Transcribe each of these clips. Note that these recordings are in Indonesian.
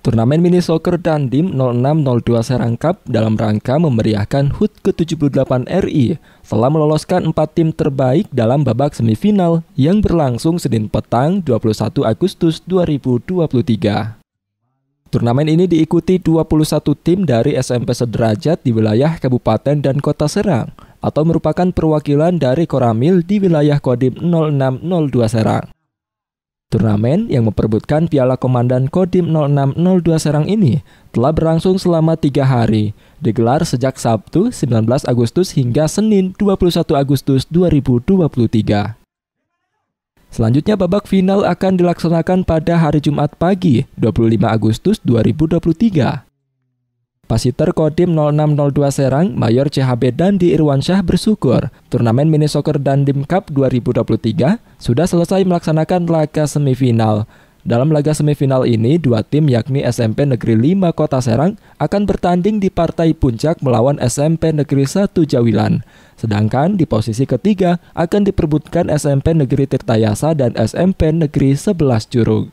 Turnamen mini soccer Dandim 0602 Serang Cup dalam rangka memeriahkan HUT ke-78 RI telah meloloskan empat tim terbaik dalam babak semifinal yang berlangsung Senin petang 21 Agustus 2023. Turnamen ini diikuti 21 tim dari SMP sederajat di wilayah Kabupaten dan Kota Serang atau merupakan perwakilan dari Koramil di wilayah Kodim 0602 Serang. Turnamen yang memperebutkan Piala Komandan Kodim 0602 Serang ini telah berlangsung selama tiga hari, digelar sejak Sabtu 19 Agustus hingga Senin 21 Agustus 2023. Selanjutnya babak final akan dilaksanakan pada hari Jumat pagi 25 Agustus 2023. Pasiter Kodim 0602 Serang, Mayor CHB Dandi Irwansyah bersyukur turnamen mini soccer dan Dandim Cup 2023 sudah selesai melaksanakan laga semifinal. Dalam laga semifinal ini, dua tim yakni SMP Negeri 5 Kota Serang akan bertanding di partai puncak melawan SMP Negeri 1 Jawilan. Sedangkan di posisi ketiga akan diperbutkan SMP Negeri Tirtayasa dan SMP Negeri 11 Curug.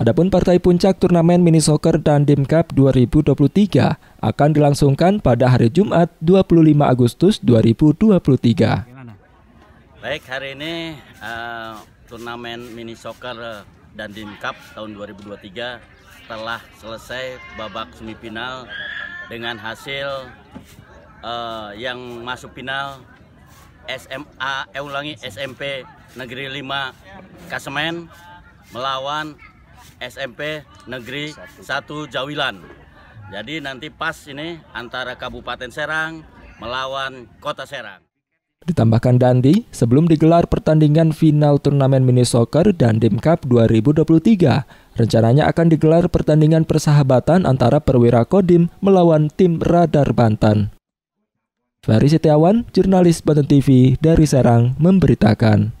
Adapun partai puncak turnamen mini soccer dan Dim Cup 2023 akan dilangsungkan pada hari Jumat 25 Agustus 2023. Baik, hari ini uh, turnamen mini soccer eh, dan Dim Cup tahun 2023 telah selesai babak semifinal dengan hasil uh, yang masuk final SMA eh, ulangi SMP Negeri 5 Kasemen melawan SMP Negeri 1 Jawilan. Jadi nanti pas ini antara Kabupaten Serang melawan Kota Serang. Ditambahkan Dandi, sebelum digelar pertandingan final turnamen mini soccer dan Dim Cup 2023, rencananya akan digelar pertandingan persahabatan antara perwira Kodim melawan tim Radar Banten. Ferry Setiawan, jurnalis Banten TV dari Serang, memberitakan.